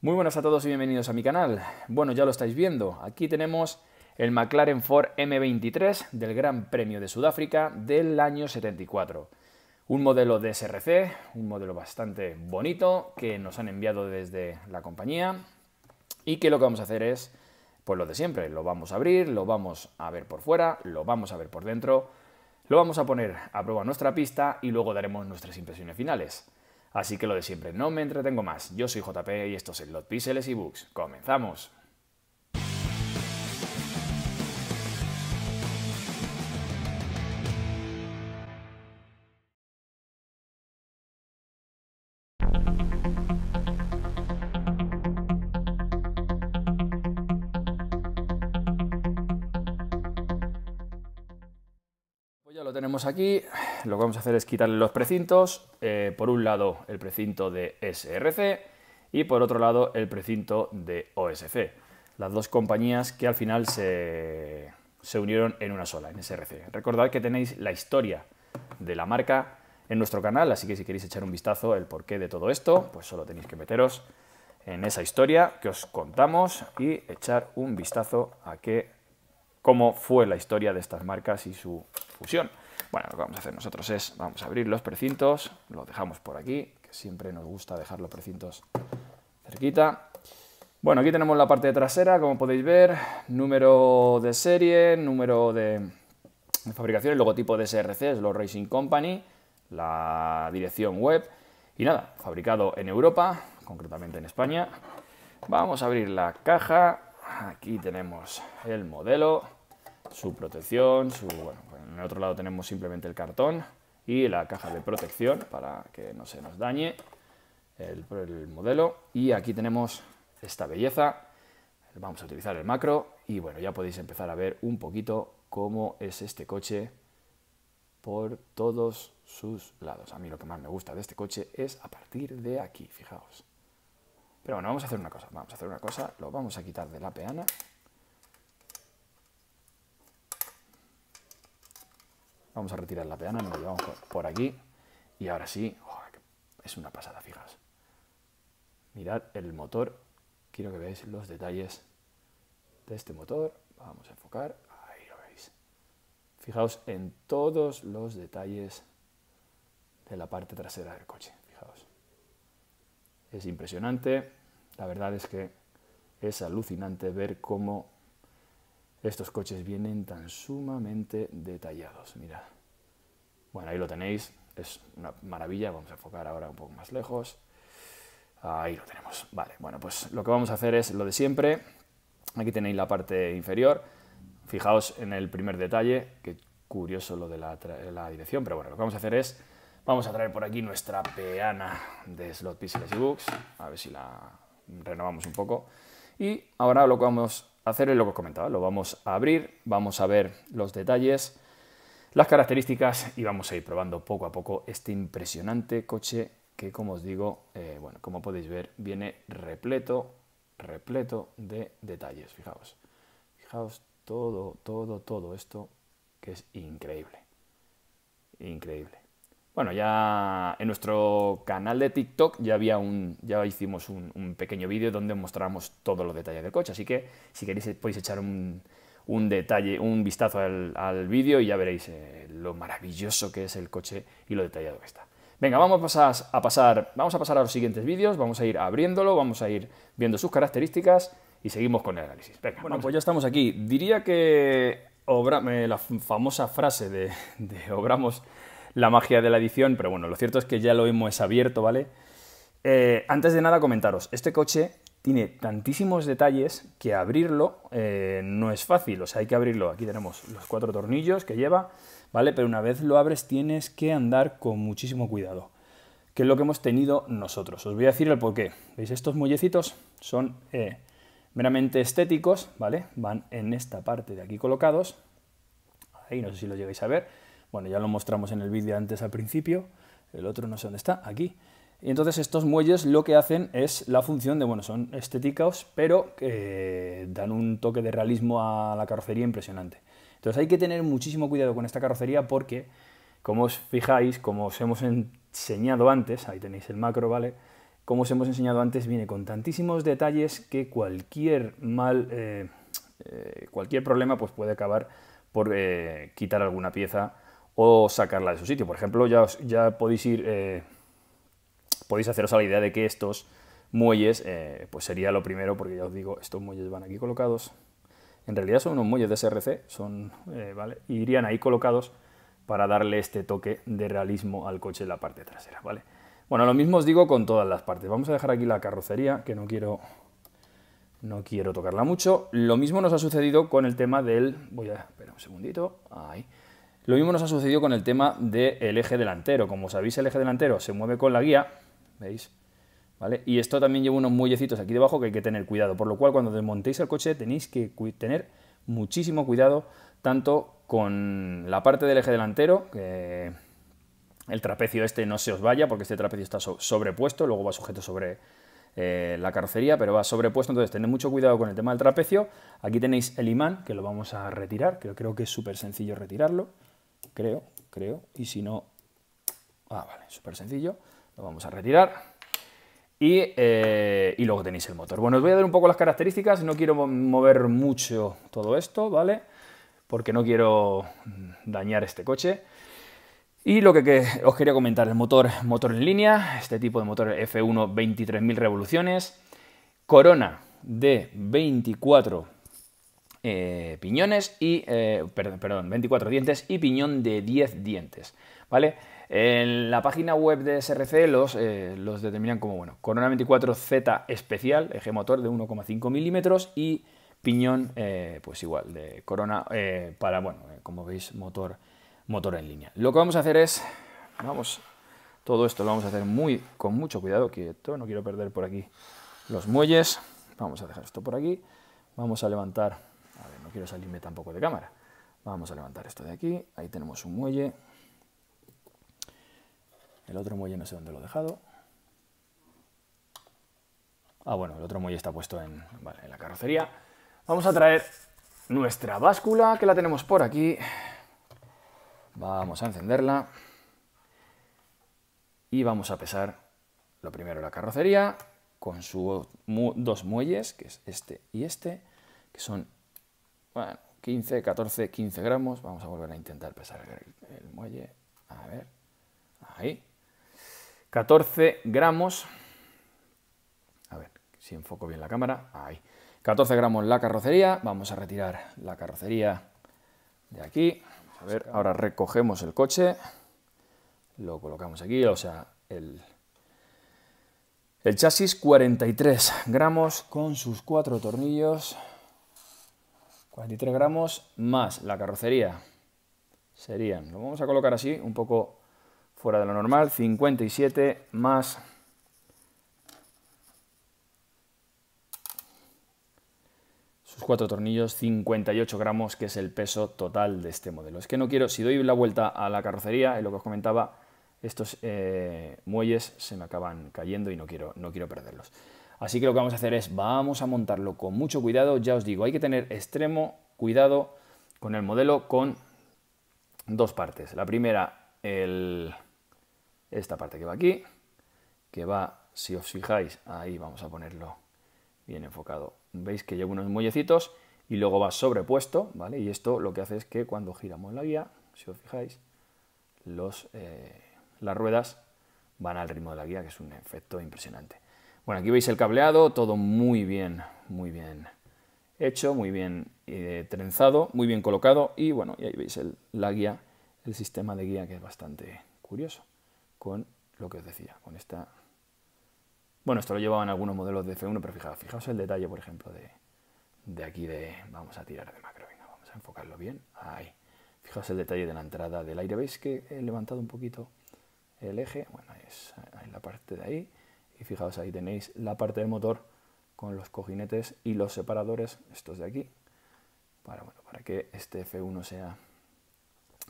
Muy buenas a todos y bienvenidos a mi canal. Bueno, ya lo estáis viendo. Aquí tenemos el McLaren Ford M23 del Gran Premio de Sudáfrica del año 74. Un modelo de SRC, un modelo bastante bonito que nos han enviado desde la compañía y que lo que vamos a hacer es, pues lo de siempre, lo vamos a abrir, lo vamos a ver por fuera, lo vamos a ver por dentro, lo vamos a poner a prueba nuestra pista y luego daremos nuestras impresiones finales. Así que lo de siempre, no me entretengo más. Yo soy JP y esto es los Lot Píxeles y Books. ¡Comenzamos! aquí, lo que vamos a hacer es quitarle los precintos. Eh, por un lado el precinto de SRC y por otro lado el precinto de OSC. Las dos compañías que al final se, unieron en una sola, en SRC. Recordad que tenéis la historia de la marca en nuestro canal, así que si queréis echar un vistazo el porqué de todo esto, pues solo tenéis que meteros en esa historia que os contamos y echar un vistazo a qué, cómo fue la historia de estas marcas y su fusión. Bueno, lo que vamos a hacer nosotros es, vamos a abrir los precintos, los dejamos por aquí, que siempre nos gusta dejar los precintos cerquita. Bueno, aquí tenemos la parte trasera, como podéis ver, número de serie, número de, fabricación, el logotipo de SRC, es lo Racing Company, la dirección web, y nada, fabricado en Europa, concretamente en España. Vamos a abrir la caja, aquí tenemos el modelo, su protección, pues en el otro lado tenemos simplemente el cartón y la caja de protección para que no se nos dañe el, el modelo. Y aquí tenemos esta belleza, vamos a utilizar el macro y bueno, ya podéis empezar a ver un poquito cómo es este coche por todos sus lados. A mí lo que más me gusta de este coche es a partir de aquí, fijaos. Pero bueno, vamos a hacer una cosa, vamos a hacer una cosa, lo vamos a quitar de la peana Vamos a retirar la peana, nos llevamos por aquí. Y ahora sí, es una pasada, fijaos. Mirad el motor. Quiero que veáis los detalles de este motor. Vamos a enfocar. Ahí lo veis. Fijaos en todos los detalles de la parte trasera del coche. Fijaos. Es impresionante. La verdad es que es alucinante ver cómo estos coches vienen tan sumamente detallados, mirad. Bueno, ahí lo tenéis, es una maravilla, vamos a enfocar ahora un poco más lejos. Ahí lo tenemos, vale, bueno, pues lo que vamos a hacer es lo de siempre. Aquí tenéis la parte inferior, fijaos en el primer detalle, qué curioso lo de la, dirección, pero bueno, lo que vamos a hacer es, vamos a traer por aquí nuestra peana de Slot pistols y Books, a ver si la renovamos un poco. Y ahora lo que vamos hacer lo que os comentaba. Lo vamos a abrir, vamos a ver los detalles, las características y vamos a ir probando poco a poco este impresionante coche que, como os digo, eh, bueno, como podéis ver, viene repleto, repleto de detalles. Fijaos, fijaos todo, todo, todo esto que es increíble, increíble. Bueno, ya en nuestro canal de TikTok ya había un, ya hicimos un, pequeño vídeo donde mostramos todos los detalles del coche, así que si queréis eh, podéis echar un, detalle, un vistazo al, vídeo y ya veréis eh, lo maravilloso que es el coche y lo detallado que está. Venga, vamos a, a pasar, vamos a pasar a los siguientes vídeos, vamos a ir abriéndolo, vamos a ir viendo sus características y seguimos con el análisis. Venga, bueno, pues ya estamos aquí. Diría que eh, la famosa frase de, de obramos la magia de la edición, pero bueno, lo cierto es que ya lo hemos abierto, ¿vale? Eh, antes de nada comentaros, este coche tiene tantísimos detalles que abrirlo eh, no es fácil, o sea, hay que abrirlo. Aquí tenemos los cuatro tornillos que lleva, ¿vale? Pero una vez lo abres tienes que andar con muchísimo cuidado, que es lo que hemos tenido nosotros. Os voy a decir el porqué. ¿Veis? Estos muellecitos son eh, meramente estéticos, ¿vale? Van en esta parte de aquí colocados. Ahí no sé si lo llegáis a ver bueno, ya lo mostramos en el vídeo antes al principio, el otro no sé dónde está, aquí. Y entonces estos muelles lo que hacen es la función de, bueno, son estéticos, pero que eh, dan un toque de realismo a la carrocería impresionante. Entonces hay que tener muchísimo cuidado con esta carrocería porque, como os fijáis, como os hemos enseñado antes, ahí tenéis el macro, ¿vale? Como os hemos enseñado antes, viene con tantísimos detalles que cualquier mal, eh, eh, cualquier problema pues puede acabar por quitar alguna pieza o sacarla de su sitio. Por ejemplo, ya, ya podéis ir, eh, podéis haceros a la idea de que estos muelles, eh, pues sería lo primero, porque ya os digo, estos muelles van aquí colocados. En realidad son unos muelles de SRC, son, eh, ¿vale? irían ahí colocados para darle este toque de realismo al coche en la parte trasera, ¿vale? Bueno, lo mismo os digo con todas las partes. Vamos a dejar aquí la carrocería, que no quiero, no quiero tocarla mucho. Lo mismo nos ha sucedido con el tema del... Voy a... Espera un segundito. Ahí. Lo mismo nos ha sucedido con el tema del eje delantero. Como sabéis, el eje delantero se mueve con la guía, ¿veis? ¿Vale? Y esto también lleva unos muellecitos aquí debajo que hay que tener cuidado, por lo cual cuando desmontéis el coche tenéis que tener muchísimo cuidado tanto con la parte del eje delantero, que el trapecio este no se os vaya porque este trapecio está sobrepuesto, luego va sujeto sobre eh, la carrocería, pero va sobrepuesto, entonces tened mucho cuidado con el tema del trapecio. Aquí tenéis el imán, que lo vamos a retirar, que creo que es súper sencillo retirarlo creo, creo, y si no, ah, vale, súper sencillo, lo vamos a retirar. Eh, y, luego tenéis el motor. Bueno, os voy a dar un poco las características, no quiero mover mucho todo esto, ¿vale? Porque no quiero mm, dañar este coche. Y lo que, que os quería comentar, el motor, motor en línea, este tipo de motor F1 23.000 revoluciones, corona de 24 eh, piñones y, eh, perdón, 24 dientes y piñón de 10 dientes, ¿vale? En la página web de SRC los, eh, los determinan como, bueno, Corona 24Z especial, eje motor de 1,5 milímetros y piñón, pues igual, de Corona para, bueno, como veis, motor, motor en línea. Lo que vamos a hacer es, vamos, todo esto lo vamos a hacer muy, con mucho cuidado, quieto, no quiero perder por aquí los muelles. Vamos a dejar esto por aquí. Vamos a levantar a ver, no quiero salirme tampoco de cámara. Vamos a levantar esto de aquí. Ahí tenemos un muelle. El otro muelle no sé dónde lo he dejado. Ah, bueno, el otro muelle está puesto en, la carrocería. Vamos a traer nuestra báscula, que la tenemos por aquí. Vamos a encenderla. Y vamos a pesar lo primero la carrocería, con sus dos muelles, que es este y este, que son 15, 14, 15 gramos. Vamos a volver a intentar pesar el, muelle. A ver. Ahí. 14 gramos. A ver, si enfoco bien la cámara. Ahí. 14 gramos la carrocería. Vamos a retirar la carrocería de aquí. A ver, ahora recogemos el coche. Lo colocamos aquí, o sea, el, el chasis 43 gramos con sus cuatro tornillos. 43 gramos más la carrocería. Serían, lo vamos a colocar así, un poco fuera de lo normal, 57 más... sus cuatro tornillos, 58 gramos, que es el peso total de este modelo. Es que no quiero, si doy la vuelta a la carrocería, en lo que os comentaba, estos eh, muelles se me acaban cayendo y no quiero, no quiero perderlos. Así que lo que vamos a hacer es, vamos a montarlo con mucho cuidado, ya os digo, hay que tener extremo cuidado con el modelo con dos partes. La primera, esta parte que va aquí, que va, si os fijáis, ahí vamos a ponerlo bien enfocado. Veis que lleva unos muellecitos y luego va sobrepuesto, ¿vale? Y esto lo que hace es que cuando giramos la guía, si os fijáis, eh, las ruedas van al ritmo de la guía, que es un efecto impresionante. Bueno, aquí veis el cableado, todo muy bien, muy bien hecho, muy bien eh, trenzado, muy bien colocado y bueno, y ahí veis la guía, el sistema de guía que es bastante curioso con lo que os decía, con esta... Bueno, esto lo llevaban algunos modelos de F1, pero fijaos, fijaos el detalle, por ejemplo, de, aquí de... Vamos a tirar de macro, vamos a enfocarlo bien. Ahí. Fijaos el detalle de la entrada del aire. ¿Veis que he levantado un poquito el eje? Bueno, es en la parte de ahí y fijaos ahí tenéis la parte del motor con los cojinetes y los separadores, estos de aquí, para, bueno, para que este F1 sea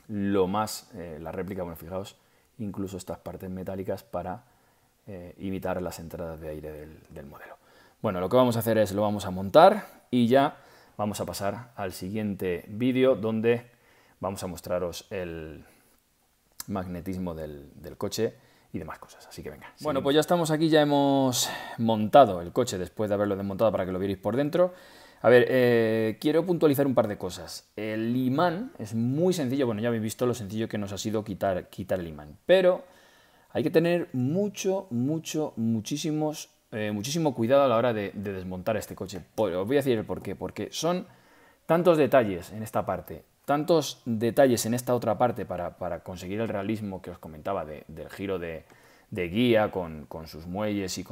lo más, eh, la réplica, bueno, fijaos, incluso estas partes metálicas para evitar eh, las entradas de aire del, modelo. Bueno, lo que vamos a hacer es lo vamos a montar y ya vamos a pasar al siguiente vídeo donde vamos a mostraros el magnetismo del coche y demás cosas. Así que venga. Bueno, pues ya estamos aquí, ya hemos montado el coche después de haberlo desmontado para que lo vierais por dentro. A ver, eh, quiero puntualizar un par de cosas. El imán es muy sencillo, bueno, ya habéis visto lo sencillo que nos ha sido quitar, quitar el imán, pero hay que tener mucho, mucho, muchísimos, eh, muchísimo cuidado a la hora de, de desmontar este coche. Pues, os voy a decir el por qué, porque son tantos detalles en esta parte tantos detalles en esta otra parte para, conseguir el realismo que os comentaba del giro de, guía con, sus muelles y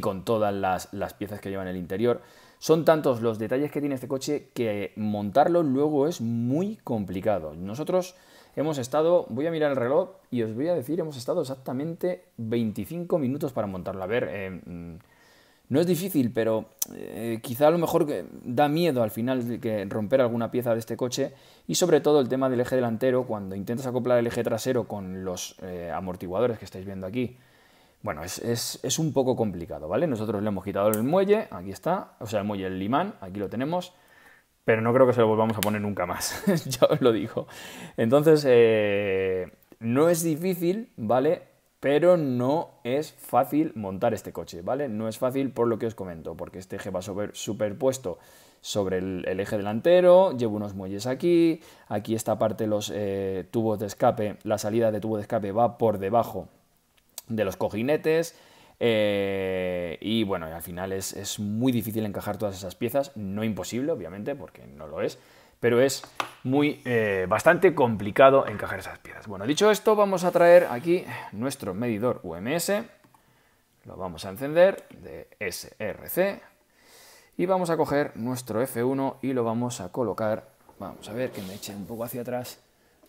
con, todas las, piezas que lleva en el interior. Son tantos los detalles que tiene este coche que montarlo luego es muy complicado. Nosotros hemos estado, voy a mirar el reloj y os voy a decir, hemos estado exactamente 25 minutos para montarlo. A ver, eh, no es difícil, pero eh, quizá a lo mejor da miedo al final que romper alguna pieza de este coche y sobre todo el tema del eje delantero, cuando intentas acoplar el eje trasero con los eh, amortiguadores que estáis viendo aquí, bueno, es, un poco complicado, ¿vale? Nosotros le hemos quitado el muelle, aquí está, o sea, el muelle, el limán, aquí lo tenemos, pero no creo que se lo volvamos a poner nunca más, ya os lo digo. Entonces, eh, no es difícil, ¿vale? pero no es fácil montar este coche, ¿vale? No es fácil por lo que os comento, porque este eje va superpuesto sobre el, eje delantero, llevo unos muelles aquí, aquí esta parte los eh, tubos de escape, la salida de tubo de escape va por debajo de los cojinetes, eh, y bueno, al final es muy difícil encajar todas esas piezas, no imposible, obviamente, porque no lo es, pero es muy eh, bastante complicado encajar esas piezas. Bueno, dicho esto, vamos a traer aquí nuestro medidor UMS, lo vamos a encender de SRC y vamos a coger nuestro F1 y lo vamos a colocar, vamos a ver que me eche un poco hacia atrás,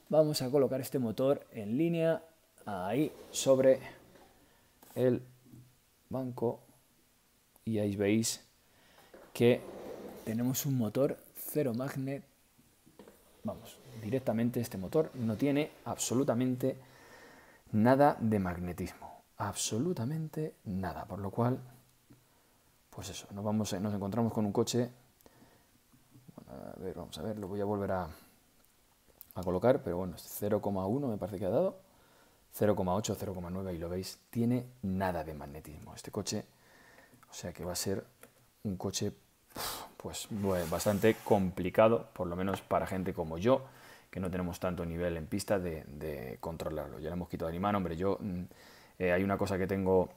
vamos a colocar este motor en línea ahí sobre el banco y ahí veis que tenemos un motor cero magnet Vamos, directamente este motor no tiene absolutamente nada de magnetismo. Absolutamente nada. Por lo cual, pues eso, nos, vamos, eh, nos encontramos con un coche. a ver, vamos a ver, lo voy a volver a, a colocar, pero bueno, 0,1 me parece que ha dado. 0,8, 0,9 y lo veis, tiene nada de magnetismo este coche. O sea que va a ser un coche pues bastante complicado, por lo menos para gente como yo, que no tenemos tanto nivel en pista de, controlarlo. Ya le hemos quitado el imán, hombre, yo mm, eh, hay una cosa que tengo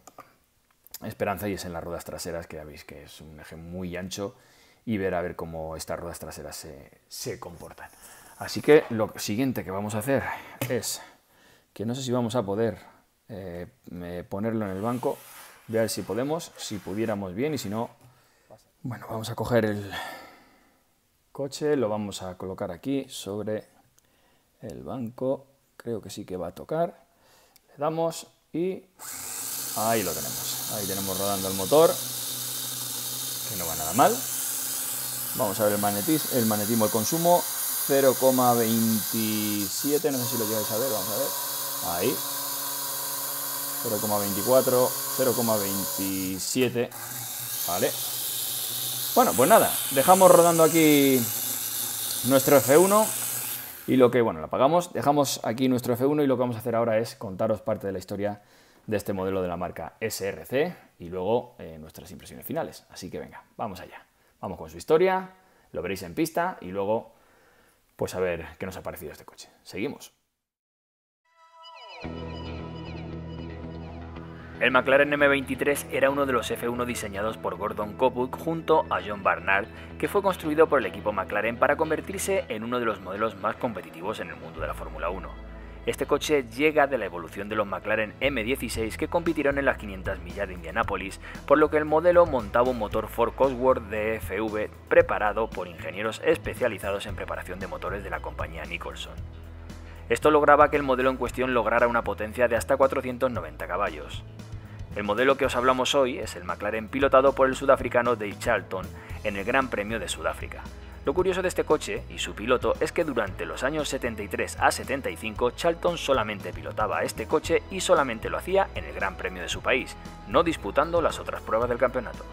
esperanza y es en las ruedas traseras, que ya veis que es un eje muy ancho y ver a ver cómo estas ruedas traseras se, comportan. Así que lo siguiente que vamos a hacer es que no sé si vamos a poder eh, ponerlo en el banco, ver si podemos, si pudiéramos bien y si no, bueno, vamos a coger el coche, lo vamos a colocar aquí sobre el banco. Creo que sí que va a tocar. Le damos y ahí lo tenemos. Ahí tenemos rodando el motor, que no va nada mal. Vamos a ver el magnetismo, el, magnetismo, el consumo. 0,27, no sé si lo llegáis a ver, vamos a ver. Ahí. 0,24, 0,27. Vale, bueno, pues nada, dejamos rodando aquí nuestro F1 y lo que, bueno, lo apagamos, dejamos aquí nuestro F1 y lo que vamos a hacer ahora es contaros parte de la historia de este modelo de la marca SRC y luego eh, nuestras impresiones finales. Así que venga, vamos allá. Vamos con su historia, lo veréis en pista y luego, pues a ver qué nos ha parecido este coche. Seguimos. El McLaren M23 era uno de los F1 diseñados por Gordon Coppuck junto a John Barnard, que fue construido por el equipo McLaren para convertirse en uno de los modelos más competitivos en el mundo de la Fórmula 1. Este coche llega de la evolución de los McLaren M16 que compitieron en las 500 millas de Indianápolis, por lo que el modelo montaba un motor Ford Cosworth DFV preparado por ingenieros especializados en preparación de motores de la compañía Nicholson. Esto lograba que el modelo en cuestión lograra una potencia de hasta 490 caballos. El modelo que os hablamos hoy es el McLaren pilotado por el sudafricano Dave Charlton en el Gran Premio de Sudáfrica. Lo curioso de este coche y su piloto es que durante los años 73 a 75 Charlton solamente pilotaba este coche y solamente lo hacía en el Gran Premio de su país, no disputando las otras pruebas del campeonato.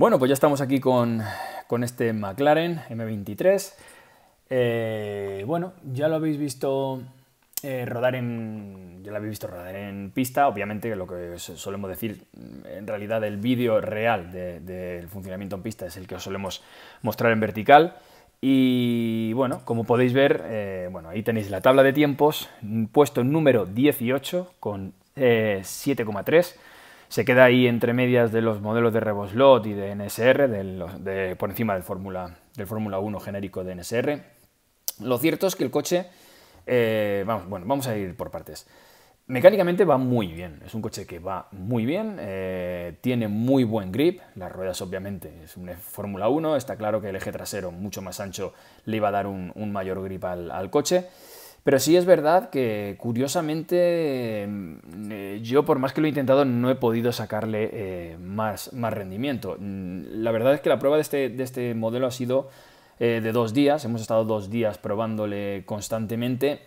Bueno, pues ya estamos aquí con, este McLaren M23. Eh, bueno, ya lo habéis visto eh, rodar en. Ya lo habéis visto rodar en pista. Obviamente, lo que solemos decir, en realidad, el vídeo real del funcionamiento en pista es el que os solemos mostrar en vertical. Y bueno, como podéis ver, eh, bueno, ahí tenéis la tabla de tiempos, puesto número 18 con 7,3 se queda ahí entre medias de los modelos de Reboslot y de NSR, por encima del Fórmula del 1 genérico de NSR. Lo cierto es que el coche, eh, vamos, bueno, vamos a ir por partes. Mecánicamente va muy bien, es un coche que va muy bien, eh, tiene muy buen grip, las ruedas obviamente es un Fórmula 1, está claro que el eje trasero mucho más ancho le iba a dar un, mayor grip al coche. Pero sí es verdad que, curiosamente, mm, eh, yo por más que lo he intentado, no he podido sacarle eh, más, más, rendimiento. Mm, la verdad es que la prueba de este, este modelo ha sido eh, de dos días, hemos estado dos días probándole constantemente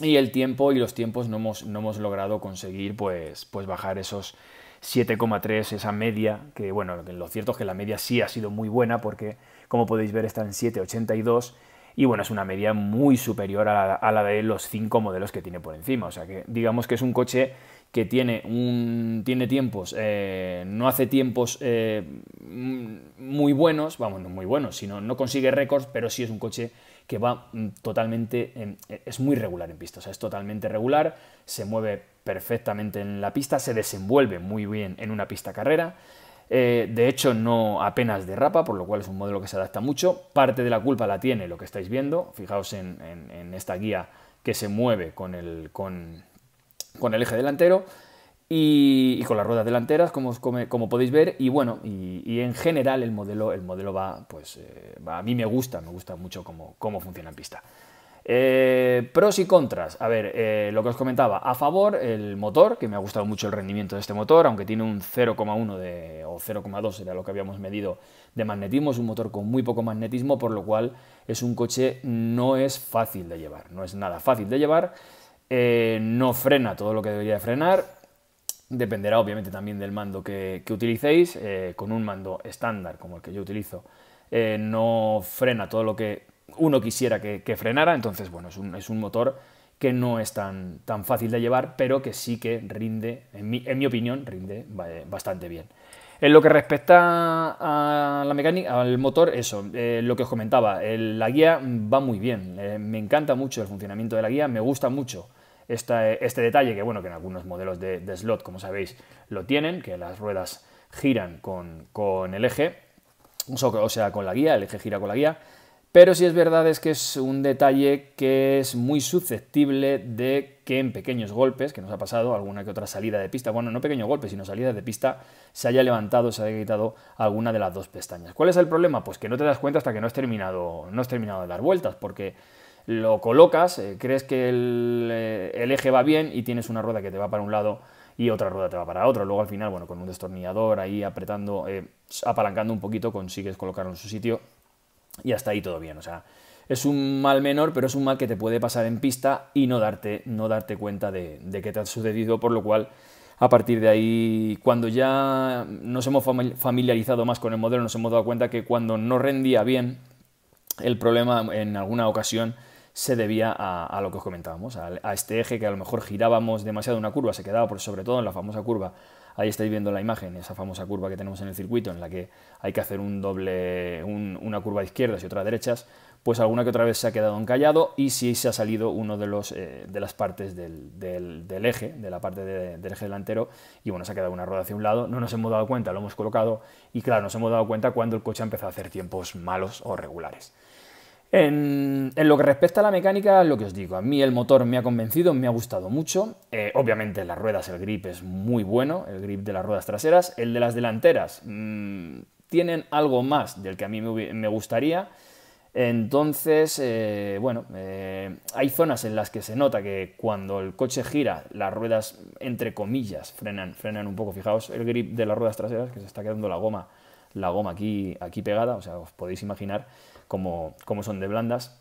y el tiempo y los tiempos no hemos, no hemos logrado conseguir pues, pues bajar esos 7,3, esa media, que bueno, lo cierto es que la media sí ha sido muy buena porque, como podéis ver, está en 7,82 y bueno, es una media muy superior a la, de los cinco modelos que tiene por encima. O sea que digamos que es un coche que tiene, un, tiene tiempos, eh, no hace tiempos eh, muy buenos, vamos, no muy buenos, sino no consigue récords, pero sí es un coche que va mm, totalmente, eh, es muy regular en pista, o sea, es totalmente regular, se mueve perfectamente en la pista, se desenvuelve muy bien en una pista carrera. Eh, de hecho, no apenas derrapa, por lo cual es un modelo que se adapta mucho. Parte de la culpa la tiene lo que estáis viendo. Fijaos en, esta guía que se mueve con el, eje delantero y, con las ruedas delanteras, como, podéis ver. Y bueno, y, en general el modelo, el modelo va, pues eh, a mí me gusta, me gusta mucho cómo funciona en pista. Eh, pros y contras. A ver, eh, lo que os comentaba. A favor, el motor, que me ha gustado mucho el rendimiento de este motor, aunque tiene un 0,1 o 0,2 era lo que habíamos medido de magnetismo. Es un motor con muy poco magnetismo, por lo cual es un coche no es fácil de llevar. No es nada fácil de llevar. Eh, no frena todo lo que debería frenar. Dependerá obviamente también del mando que utilicéis. con un mando estándar como el que yo utilizo, no frena todo lo que uno quisiera que, frenara, entonces bueno, es un, motor que no es tan, tan, fácil de llevar, pero que sí que rinde, en mi, en mi opinión, rinde eh, bastante bien. En lo que respecta a la mecánica, al motor, eso, eh, lo que os comentaba, la guía va muy bien. Eh, me encanta mucho el funcionamiento de la guía, me gusta mucho este detalle, que bueno, que en algunos modelos de, slot, como sabéis, lo tienen, que las ruedas giran con, con el eje, o sea, con la guía, el eje gira con la guía. Pero si es verdad es que es un detalle que es muy susceptible de que en pequeños golpes, que nos ha pasado alguna que otra salida de pista, bueno, no pequeños golpes, sino salidas de pista, se haya levantado, se haya quitado alguna de las dos pestañas. ¿Cuál es el problema? Pues que no te das cuenta hasta que no has terminado, no has terminado de dar vueltas, porque lo colocas, eh, crees que eh, el, eje va bien y tienes una rueda que te va para un lado y otra rueda te va para otro. Luego al final, bueno, con un destornillador ahí apretando, eh, apalancando un poquito, consigues colocarlo en su sitio y hasta ahí todo bien. O sea, es un mal menor, pero es un mal que te puede pasar en pista y no darte, no darte cuenta de, de que te ha sucedido, por lo cual a partir de ahí, cuando ya nos hemos familiarizado más con el modelo, nos hemos dado cuenta que cuando no rendía bien, el problema en alguna ocasión se debía a, lo que os comentábamos, a, a, este eje que a lo mejor girábamos demasiado una curva, se quedaba por sobre todo en la famosa curva Ahí estáis viendo la imagen, esa famosa curva que tenemos en el circuito, en la que hay que hacer un doble, una curva a izquierdas y otra a derechas, pues alguna que otra vez se ha quedado encallado y si se ha salido uno de, los, eh, de las partes del, eje, de la parte del eje delantero, y bueno, se ha quedado una rueda hacia un lado, no nos hemos dado cuenta, lo hemos colocado, y claro, nos hemos dado cuenta cuando el coche ha empezado a hacer tiempos malos o regulares. En, lo que respecta a la mecánica, lo que os digo, a mí el motor me ha convencido, me ha gustado mucho. Eh, obviamente las ruedas, el grip es muy bueno, el grip de las ruedas traseras. El de las delanteras mm, tienen algo más del que a mí me, gustaría. Entonces, eh, bueno, eh, hay zonas en las que se nota que cuando el coche gira, las ruedas, entre comillas, frenan, frenan un poco. Fijaos el grip de las ruedas traseras, que se está quedando la goma, la goma aquí, aquí pegada, o sea, os podéis imaginar como, como son de blandas.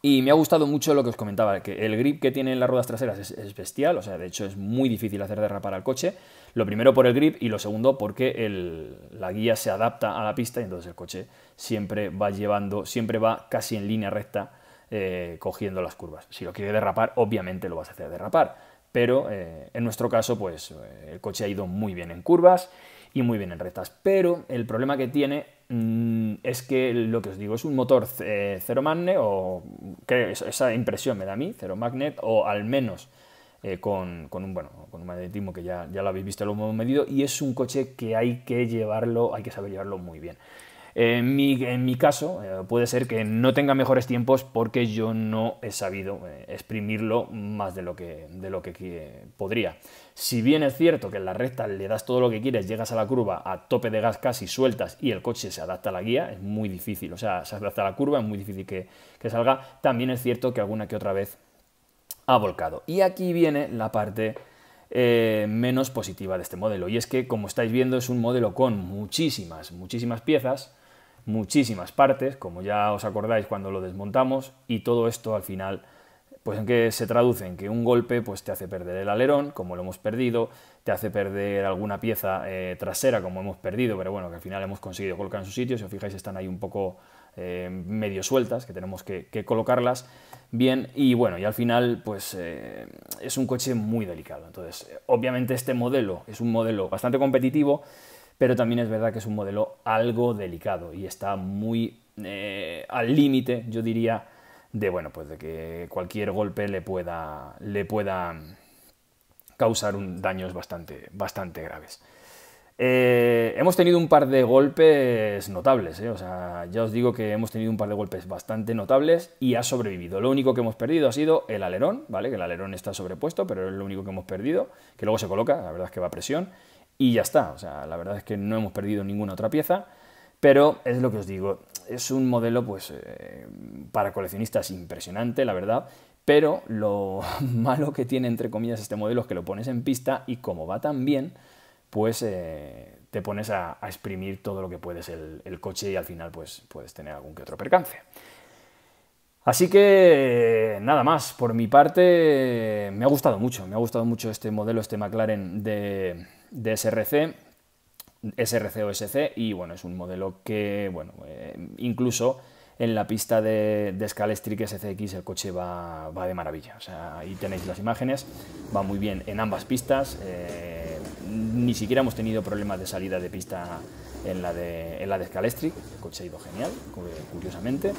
Y me ha gustado mucho lo que os comentaba, que el grip que tienen las ruedas traseras es, bestial, o sea, de hecho es muy difícil hacer derrapar al coche. Lo primero por el grip y lo segundo porque la guía se adapta a la pista y entonces el coche siempre va llevando, siempre va casi en línea recta eh, cogiendo las curvas. Si lo quiere derrapar, obviamente lo vas a hacer derrapar, pero eh, en nuestro caso, pues eh, el coche ha ido muy bien en curvas y muy bien en rectas. Pero el problema que tiene... Mm, es que lo que os digo es un motor eh, cero magnet, o esa impresión me da a mí, cero magnet, o al menos eh, con, con, un, bueno, con un magnetismo que ya, ya lo habéis visto, lo hemos medido, y es un coche que hay que llevarlo, hay que saber llevarlo muy bien. En mi, caso, eh, puede ser que no tenga mejores tiempos porque yo no he sabido eh, exprimirlo más de lo que, de lo que podría. Si bien es cierto que en la recta le das todo lo que quieres, llegas a la curva a tope de gas casi, sueltas y el coche se adapta a la guía, es muy difícil. O sea, se adapta a la curva, es muy difícil que, salga. También es cierto que alguna que otra vez ha volcado. Y aquí viene la parte eh, menos positiva de este modelo. Y es que, como estáis viendo, es un modelo con muchísimas, muchísimas piezas muchísimas partes, como ya os acordáis cuando lo desmontamos, y todo esto al final, pues en que se traduce en que un golpe pues, te hace perder el alerón, como lo hemos perdido, te hace perder alguna pieza eh, trasera, como hemos perdido, pero bueno, que al final hemos conseguido colocar en su sitio, si os fijáis están ahí un poco eh, medio sueltas, que tenemos que, colocarlas bien, y bueno, y al final, pues eh, es un coche muy delicado, entonces, obviamente este modelo es un modelo bastante competitivo, pero también es verdad que es un modelo algo delicado y está muy eh, al límite, yo diría, de bueno, pues de que cualquier golpe le pueda, le pueda causar daños bastante, bastante graves. Eh, hemos tenido un par de golpes notables, eh, o ya os digo que hemos tenido un par de golpes bastante notables y ha sobrevivido. Lo único que hemos perdido ha sido el alerón, ¿vale? Que el alerón está sobrepuesto, pero es lo único que hemos perdido, que luego se coloca, la verdad es que va a presión y ya está. O sea, la verdad es que no hemos perdido ninguna otra pieza, pero es lo que os digo, es un modelo pues eh, para coleccionistas impresionante, la verdad, pero lo malo que tiene entre comillas este modelo es que lo pones en pista y como va tan bien, pues eh, te pones a, exprimir todo lo que puedes el, el coche y al final pues puedes tener algún que otro percance. Así que nada más, por mi parte me ha gustado mucho, me ha gustado mucho este modelo, este McLaren de, de SRC, SRC o SC, y bueno, es un modelo que, bueno, eh, incluso en la pista de, de Scalestric SCX el coche va, va de maravilla. O sea, ahí tenéis las imágenes, va muy bien en ambas pistas. Eh, ni siquiera hemos tenido problemas de salida de pista en la de, en la de Scalestric, el coche ha ido genial, curiosamente.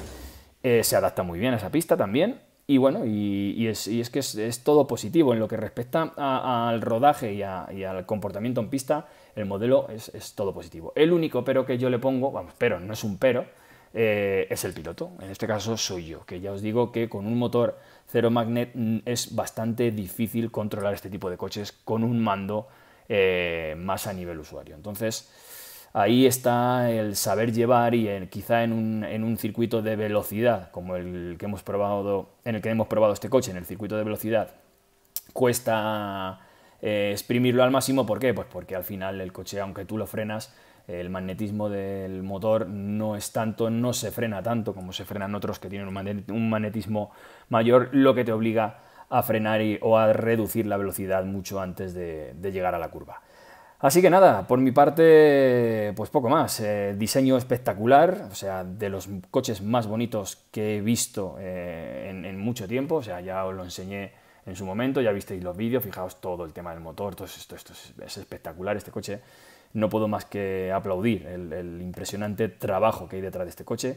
Eh, se adapta muy bien a esa pista también. Y bueno, y, es, que es, todo positivo. En lo que respecta al rodaje y, al comportamiento en pista, el modelo es, todo positivo. El único pero que yo le pongo, vamos, pero no es un pero, eh, es el piloto. En este caso soy yo, que ya os digo que con un motor cero magnet mm, es bastante difícil controlar este tipo de coches con un mando eh, más a nivel usuario. Entonces, ahí está el saber llevar y quizá en un, circuito de velocidad, como el que hemos probado, en el que hemos probado este coche, en el circuito de velocidad, cuesta eh, exprimirlo al máximo. ¿Por qué? Pues porque al final el coche, aunque tú lo frenas, el magnetismo del motor no es tanto, no se frena tanto como se frenan otros que tienen un magnetismo mayor, lo que te obliga a frenar o a reducir la velocidad mucho antes de llegar a la curva. Así que nada, por mi parte, pues poco más. Eh, diseño espectacular, o sea, de los coches más bonitos que he visto eh, en, mucho tiempo. O sea, ya os lo enseñé en su momento, ya visteis los vídeos, fijaos todo el tema del motor, todo esto, es, espectacular este coche. No puedo más que aplaudir el, impresionante trabajo que hay detrás de este coche.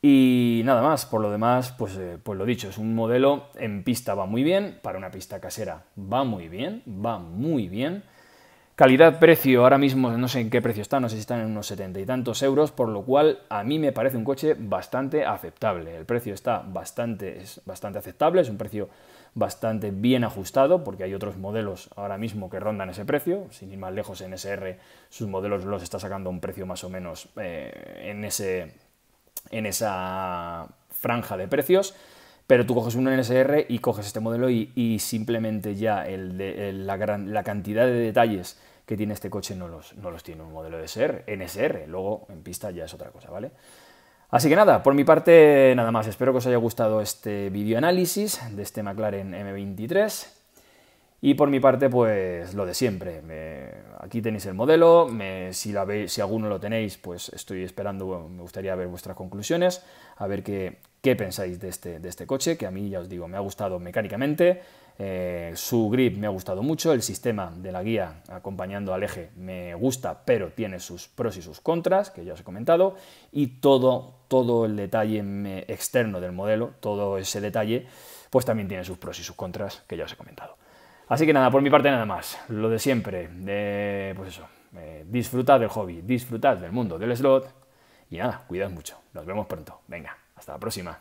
Y nada más, por lo demás, pues, eh, pues lo dicho, es un modelo en pista va muy bien, para una pista casera va muy bien, va muy bien. Calidad-precio, ahora mismo no sé en qué precio está, no sé si están en unos setenta y tantos euros, por lo cual a mí me parece un coche bastante aceptable. El precio está bastante, es bastante aceptable, es un precio bastante bien ajustado, porque hay otros modelos ahora mismo que rondan ese precio. Sin ir más lejos, en SR sus modelos los está sacando a un precio más o menos eh, en, ese, en esa franja de precios pero tú coges un NSR y coges este modelo y, simplemente ya la, la, cantidad de detalles que tiene este coche no los, no los tiene un modelo de ser, NSR, luego en pista ya es otra cosa, ¿vale? Así que nada, por mi parte nada más, espero que os haya gustado este análisis de este McLaren M23 y por mi parte pues lo de siempre, aquí tenéis el modelo, si, alguno lo tenéis pues estoy esperando, me gustaría ver vuestras conclusiones, a ver qué, qué pensáis de este, de este coche, que a mí ya os digo, me ha gustado mecánicamente, eh, su grip me ha gustado mucho, el sistema de la guía acompañando al eje me gusta, pero tiene sus pros y sus contras, que ya os he comentado, y todo, todo el detalle externo del modelo, todo ese detalle, pues también tiene sus pros y sus contras, que ya os he comentado. Así que nada, por mi parte nada más, lo de siempre, pues eso, eh, disfrutad del hobby, disfrutad del mundo del slot, y nada, cuidad mucho, nos vemos pronto, venga, hasta la próxima.